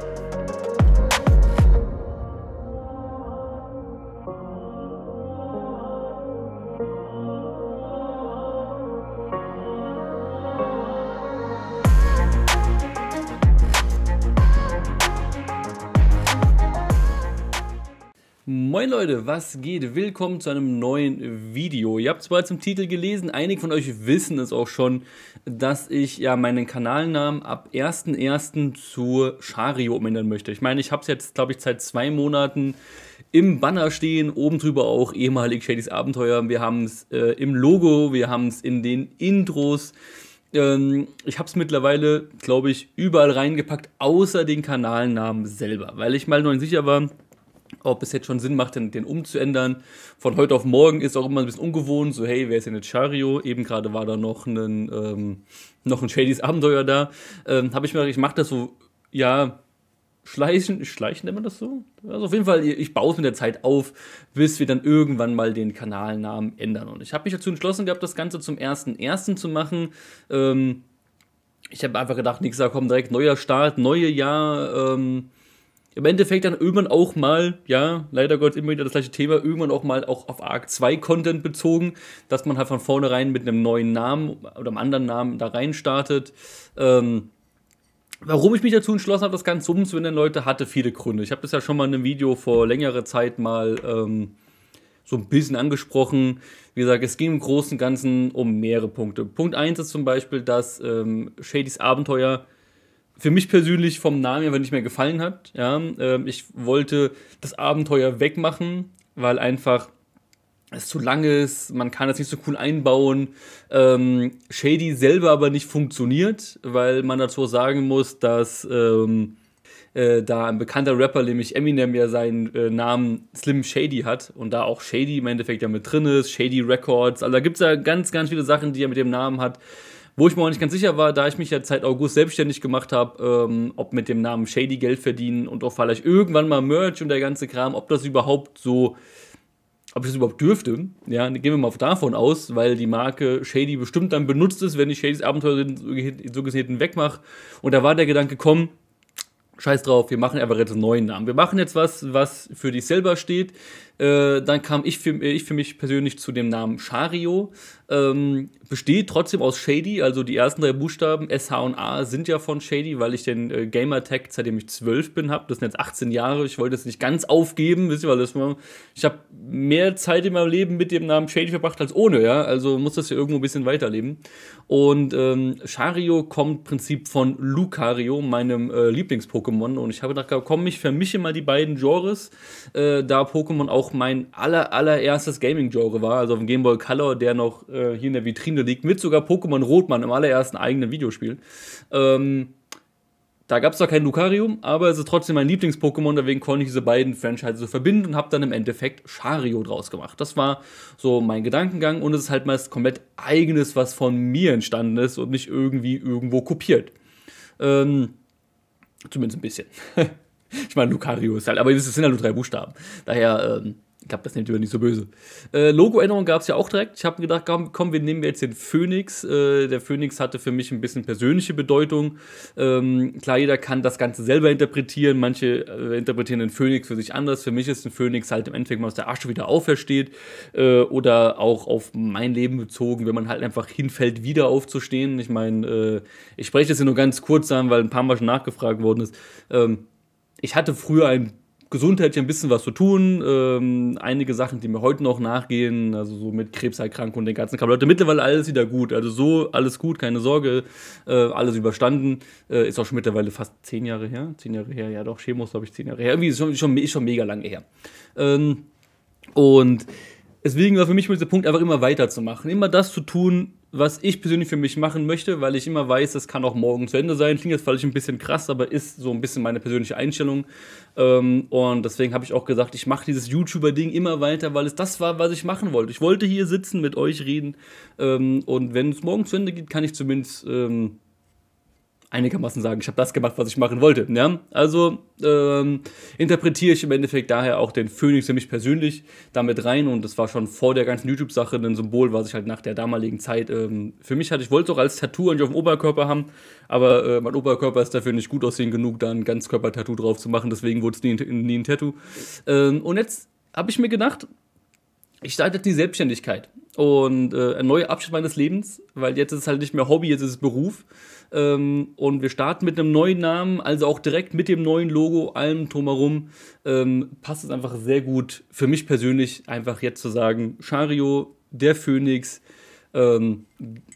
Thank you. Moin Leute, was geht? Willkommen zu einem neuen Video. Ihr habt es bereits im Titel gelesen, einige von euch wissen es auch schon, dass ich ja meinen Kanalnamen ab 1.1. zu Shario umändern möchte. Ich meine, ich habe es jetzt, glaube ich, seit zwei Monaten im Banner stehen, oben drüber auch ehemalig Shadys Abenteuer. Wir haben es äh, im Logo, wir haben es in den Intros ähm, ich habe es mittlerweile, glaube ich, überall reingepackt, außer den Kanalnamen selber, weil ich mal noch nicht sicher war, ob es jetzt schon Sinn macht, den, den umzuändern. Von heute auf morgen ist auch immer ein bisschen ungewohnt, so hey, wer ist denn jetzt Chario? Eben gerade war da noch ein, ähm, noch ein Shadys Abenteuer da. Ähm, Habe ich mir gedacht, ich mache das so, ja, schleichen, schleichen nennt man das so? Also auf jeden Fall, ich baue es mit der Zeit auf, bis wir dann irgendwann mal den Kanalnamen ändern. Und ich habe mich dazu entschlossen gehabt, das Ganze zum 1.1. zu machen. Ähm, ich habe einfach gedacht, nix, da kommt direkt neuer Start, neue Jahr, ähm, im Endeffekt dann irgendwann auch mal, ja, leider Gott immer wieder das gleiche Thema, irgendwann auch mal auch auf Arc 2 Content bezogen, dass man halt von vornherein mit einem neuen Namen oder einem anderen Namen da rein startet. Ähm, warum ich mich dazu entschlossen habe, das Ganze umzuwenden, Leute, hatte viele Gründe. Ich habe das ja schon mal in einem Video vor längerer Zeit mal ähm, so ein bisschen angesprochen. Wie gesagt, es ging im Großen und Ganzen um mehrere Punkte. Punkt 1 ist zum Beispiel, dass ähm, Shadys Abenteuer für mich persönlich vom Namen einfach nicht mehr gefallen hat. Ja, ähm, ich wollte das Abenteuer wegmachen, weil einfach es zu lang ist, man kann es nicht so cool einbauen. Ähm, Shady selber aber nicht funktioniert, weil man dazu sagen muss, dass ähm, äh, da ein bekannter Rapper, nämlich Eminem, ja seinen äh, Namen Slim Shady hat und da auch Shady im Endeffekt ja mit drin ist, Shady Records, also da gibt es ja ganz, ganz viele Sachen, die er mit dem Namen hat, wo ich mir auch nicht ganz sicher war, da ich mich ja seit August selbstständig gemacht habe, ähm, ob mit dem Namen Shady Geld verdienen und auch vielleicht irgendwann mal Merch und der ganze Kram, ob das überhaupt so, ob ich das überhaupt dürfte. Ja, gehen wir mal davon aus, weil die Marke Shady bestimmt dann benutzt ist, wenn ich Shadys Abenteuer so gesehen wegmache. Und da war der Gedanke, komm, Scheiß drauf, wir machen einfach jetzt einen neuen Namen. Wir machen jetzt was, was für dich selber steht, äh, dann kam ich für, äh, ich für mich persönlich zu dem Namen Shario. Ähm, besteht trotzdem aus Shady, also die ersten drei Buchstaben S, H und A sind ja von Shady, weil ich den äh, Gamertag seitdem ich zwölf bin habe. Das sind jetzt 18 Jahre. Ich wollte es nicht ganz aufgeben, wisst ihr, weil das, ich habe mehr Zeit in meinem Leben mit dem Namen Shady verbracht als ohne, ja. Also muss das ja irgendwo ein bisschen weiterleben. Und ähm, Shario kommt im Prinzip von Lucario, meinem äh, Lieblings-Pokémon. Und ich habe gedacht, komm, ich vermische mal die beiden Genres, äh, da Pokémon auch auch mein aller, allererstes Gaming-Genre war, also auf dem Game Boy Color, der noch äh, hier in der Vitrine liegt, mit sogar Pokémon Rotmann im allerersten eigenen Videospiel. Ähm, da gab es zwar kein Lucarium, aber es ist trotzdem mein Lieblings-Pokémon, deswegen konnte ich diese beiden Franchises so verbinden und habe dann im Endeffekt Shario draus gemacht. Das war so mein Gedankengang und es ist halt mal komplett eigenes, was von mir entstanden ist und nicht irgendwie irgendwo kopiert. Ähm, zumindest ein bisschen. ich meine, Lucario ist halt, aber es sind halt nur drei Buchstaben. Daher, ähm, ich glaube, das nimmt über nicht so böse. Äh, Logo-Änderung gab es ja auch direkt. Ich habe gedacht, komm, komm, wir nehmen jetzt den Phönix. Äh, der Phönix hatte für mich ein bisschen persönliche Bedeutung. Ähm, klar, jeder kann das Ganze selber interpretieren. Manche äh, interpretieren den Phönix für sich anders. Für mich ist ein Phönix halt im Endeffekt wenn man aus der Asche wieder aufersteht. Äh, oder auch auf mein Leben bezogen, wenn man halt einfach hinfällt, wieder aufzustehen. Ich meine, äh, ich spreche das hier nur ganz kurz an, weil ein paar Mal schon nachgefragt worden ist. Ähm, ich hatte früher ein gesundheitlich ein bisschen was zu tun. Ähm, einige Sachen, die mir heute noch nachgehen, also so mit Krebserkrankung und den ganzen Kram. Leute, mittlerweile alles wieder gut. Also so, alles gut, keine Sorge, äh, alles überstanden. Äh, ist auch schon mittlerweile fast zehn Jahre her. Zehn Jahre her, ja doch, Chemos, glaube ich, zehn Jahre her. Irgendwie ist schon, schon, ist schon mega lange her. Ähm, und Deswegen war für mich der Punkt, einfach immer weiterzumachen. Immer das zu tun, was ich persönlich für mich machen möchte, weil ich immer weiß, das kann auch morgen zu Ende sein. Klingt jetzt vielleicht ein bisschen krass, aber ist so ein bisschen meine persönliche Einstellung. Ähm, und deswegen habe ich auch gesagt, ich mache dieses YouTuber-Ding immer weiter, weil es das war, was ich machen wollte. Ich wollte hier sitzen, mit euch reden. Ähm, und wenn es morgen zu Ende geht, kann ich zumindest ähm, einigermaßen sagen, ich habe das gemacht, was ich machen wollte. Ja? Ne? Also ähm, interpretiere ich im Endeffekt daher auch den Phönix für mich persönlich damit rein und das war schon vor der ganzen YouTube-Sache ein Symbol, was ich halt nach der damaligen Zeit ähm, für mich hatte. Ich wollte es auch als Tattoo eigentlich auf dem Oberkörper haben, aber äh, mein Oberkörper ist dafür nicht gut aussehen genug, da ein Ganzkörper-Tattoo drauf zu machen, deswegen wurde es nie, nie, ein Tattoo. Ähm, und jetzt habe ich mir gedacht, ich starte die Selbstständigkeit und äh, ein neuer Abschnitt meines Lebens, weil jetzt ist es halt nicht mehr Hobby, jetzt ist es Beruf. Ähm, und wir starten mit einem neuen Namen, also auch direkt mit dem neuen Logo, allem drumherum. Ähm, passt es einfach sehr gut für mich persönlich, einfach jetzt zu sagen: Shario, der Phönix. Ähm,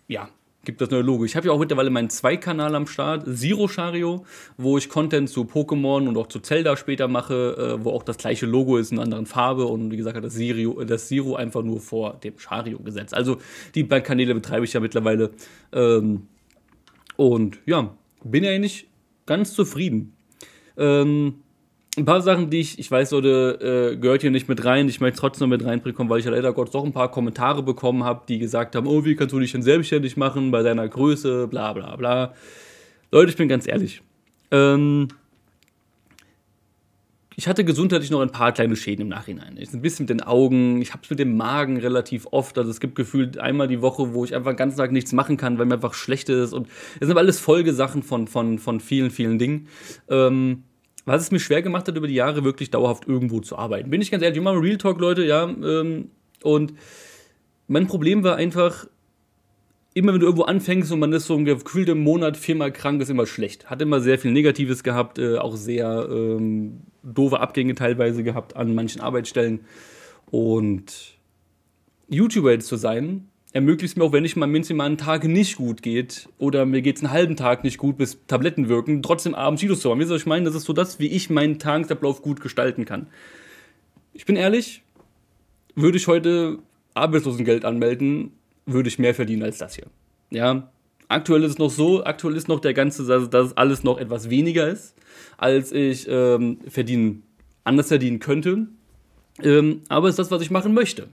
ja, gibt das neue Logo. Ich habe ja auch mittlerweile meinen Zwei-Kanal am Start, Zero Shario, wo ich Content zu Pokémon und auch zu Zelda später mache, äh, wo auch das gleiche Logo ist, in einer anderen Farbe und wie gesagt hat das Zero, das Zero einfach nur vor dem Shario gesetzt. Also die beiden Kanäle betreibe ich ja mittlerweile ähm, und ja, bin ja eigentlich ganz zufrieden. Ähm, ein paar Sachen, die ich, ich weiß, Leute, äh, gehört hier nicht mit rein. Ich möchte trotzdem mit reinbekommen, weil ich ja halt leider Gott doch ein paar Kommentare bekommen habe, die gesagt haben: Oh, wie kannst du dich denn selbstständig machen bei deiner Größe, bla, bla, bla. Leute, ich bin ganz ehrlich. Ähm, ich hatte gesundheitlich noch ein paar kleine Schäden im Nachhinein. Ich ein bisschen mit den Augen, ich habe es mit dem Magen relativ oft. Also es gibt gefühlt einmal die Woche, wo ich einfach den ganzen Tag nichts machen kann, weil mir einfach schlecht ist. Und es sind aber alles Folgesachen von, von, von vielen, vielen Dingen. Ähm, was es mir schwer gemacht hat, über die Jahre wirklich dauerhaft irgendwo zu arbeiten. Bin ich ganz ehrlich, ich mache Real Talk, Leute, ja. Ähm, und mein Problem war einfach, immer wenn du irgendwo anfängst und man ist so ein gefühlt im Monat viermal krank, ist immer schlecht. Hat immer sehr viel Negatives gehabt, äh, auch sehr ähm, doofe Abgänge teilweise gehabt an manchen Arbeitsstellen. Und YouTuber jetzt zu sein, ermöglicht mir auch, wenn ich mal mindestens mal einen Tag nicht gut geht oder mir geht es einen halben Tag nicht gut, bis Tabletten wirken, trotzdem abends Cheetos zu haben. Wie soll ich meinen? Das ist so das, wie ich meinen Tagesablauf gut gestalten kann. Ich bin ehrlich, würde ich heute Arbeitslosengeld anmelden, würde ich mehr verdienen als das hier. Ja, aktuell ist es noch so, aktuell ist noch der ganze, dass, es alles noch etwas weniger ist, als ich ähm, verdienen, anders verdienen könnte. Ähm, aber es ist das, was ich machen möchte.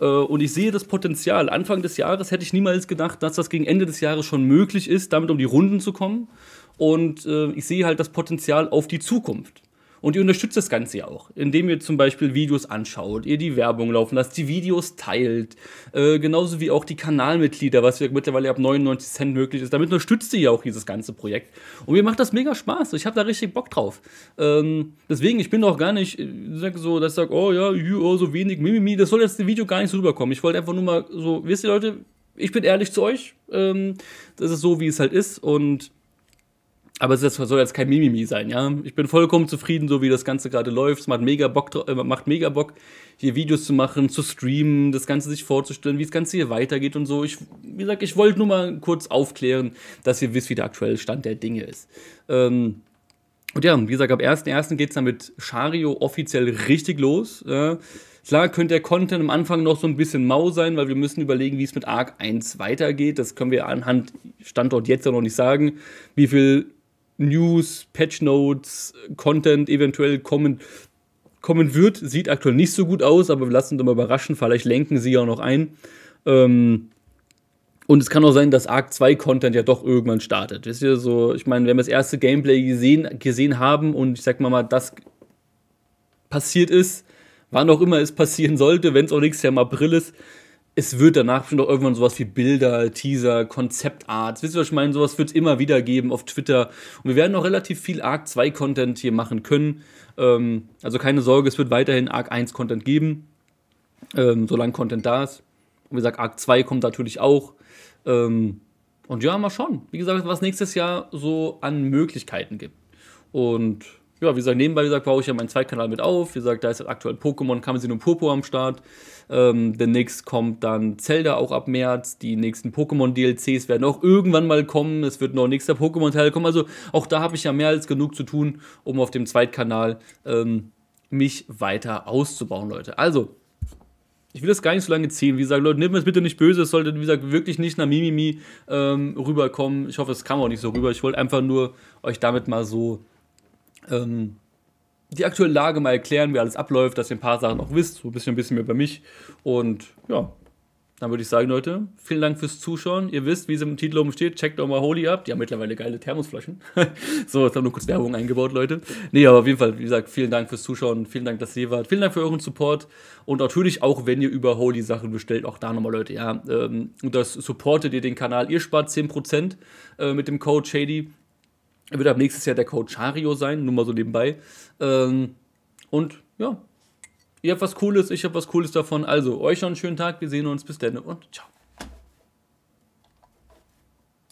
Äh, und ich sehe das Potenzial. Anfang des Jahres hätte ich niemals gedacht, dass das gegen Ende des Jahres schon möglich ist, damit um die Runden zu kommen. Und äh, ich sehe halt das Potenzial auf die Zukunft. Und ihr unterstützt das Ganze ja auch, indem ihr zum Beispiel Videos anschaut, ihr die Werbung laufen lasst, die Videos teilt, äh, genauso wie auch die Kanalmitglieder, was ja mittlerweile ab 99 Cent möglich ist. Damit unterstützt ihr ja auch dieses ganze Projekt. Und mir macht das mega Spaß. Ich habe da richtig Bock drauf. Ähm, deswegen, ich bin auch gar nicht äh, so, dass ich sage, oh ja, oh, so wenig, mimimi. Das soll jetzt im Video gar nicht so rüberkommen. Ich wollte einfach nur mal so, wisst ihr Leute, ich bin ehrlich zu euch. Ähm, das ist so, wie es halt ist. Und aber es soll jetzt kein Mimimi sein, ja. Ich bin vollkommen zufrieden, so wie das Ganze gerade läuft. Es macht mega, Bock, äh, macht mega Bock, hier Videos zu machen, zu streamen, das Ganze sich vorzustellen, wie das Ganze hier weitergeht und so. Ich, wie gesagt, ich wollte nur mal kurz aufklären, dass ihr wisst, wie der aktuelle Stand der Dinge ist. Ähm, und ja, wie gesagt, ab 1.1. geht es dann mit Shario offiziell richtig los. Äh, Klar könnte der Content am Anfang noch so ein bisschen mau sein, weil wir müssen überlegen, wie es mit Arc 1 weitergeht. Das können wir anhand Standort jetzt ja noch nicht sagen, wie viel News, Patch Notes, Content eventuell kommen, kommen wird. Sieht aktuell nicht so gut aus, aber wir lassen uns mal überraschen. Vielleicht lenken sie ja noch ein. Ähm, und es kann auch sein, dass Arc 2 Content ja doch irgendwann startet. Wisst ihr, so, ich meine, wenn wir das erste Gameplay gesehen, gesehen haben und ich sag mal mal, das passiert ist, wann auch immer es passieren sollte, wenn es auch nächstes Jahr im April ist, es wird danach bestimmt auch irgendwann sowas wie Bilder, Teaser, Konzeptart. Wisst ihr, was ich meine? Sowas wird es immer wieder geben auf Twitter. Und wir werden auch relativ viel Arc 2 Content hier machen können. Ähm, also keine Sorge, es wird weiterhin Arc 1 Content geben, ähm, solange Content da ist. Und wie gesagt, Arc 2 kommt natürlich auch. Ähm, und ja, mal schauen. Wie gesagt, was nächstes Jahr so an Möglichkeiten gibt. Und ja, wie gesagt, nebenbei wie gesagt, baue ich ja meinen Zweitkanal mit auf. Wie gesagt, da ist aktuell Pokémon, Kamazin Purpur am Start. Ähm, demnächst kommt dann Zelda auch ab März. Die nächsten Pokémon-DLCs werden auch irgendwann mal kommen. Es wird noch ein nächster Pokémon-Teil kommen. Also auch da habe ich ja mehr als genug zu tun, um auf dem Zweitkanal ähm, mich weiter auszubauen, Leute. Also, ich will das gar nicht so lange ziehen. Wie gesagt, Leute, nehmt mir das bitte nicht böse. Es sollte, wie gesagt, wirklich nicht nach Mimimi ähm, rüberkommen. Ich hoffe, es kam auch nicht so rüber. Ich wollte einfach nur euch damit mal so ähm, die aktuelle Lage mal erklären, wie alles abläuft, dass ihr ein paar Sachen auch wisst, so ein bisschen, ein bisschen mehr über mich. Und ja, dann würde ich sagen, Leute, vielen Dank fürs Zuschauen. Ihr wisst, wie es im Titel oben steht, checkt doch mal Holy ab. Die haben mittlerweile geile Thermosflaschen. so, jetzt haben wir kurz Werbung eingebaut, Leute. Nee, aber auf jeden Fall, wie gesagt, vielen Dank fürs Zuschauen. Vielen Dank, dass ihr wart. Vielen Dank für euren Support. Und natürlich auch, wenn ihr über Holy Sachen bestellt, auch da nochmal, Leute, ja. Ähm, und das supportet ihr den Kanal. Ihr spart 10% äh, mit dem Code Shady. Er wird ab nächstes Jahr der Coach Hario sein, nur mal so nebenbei. Ähm, und ja, ihr habt was Cooles, ich hab was Cooles davon. Also, euch noch einen schönen Tag, wir sehen uns, bis dann und ciao.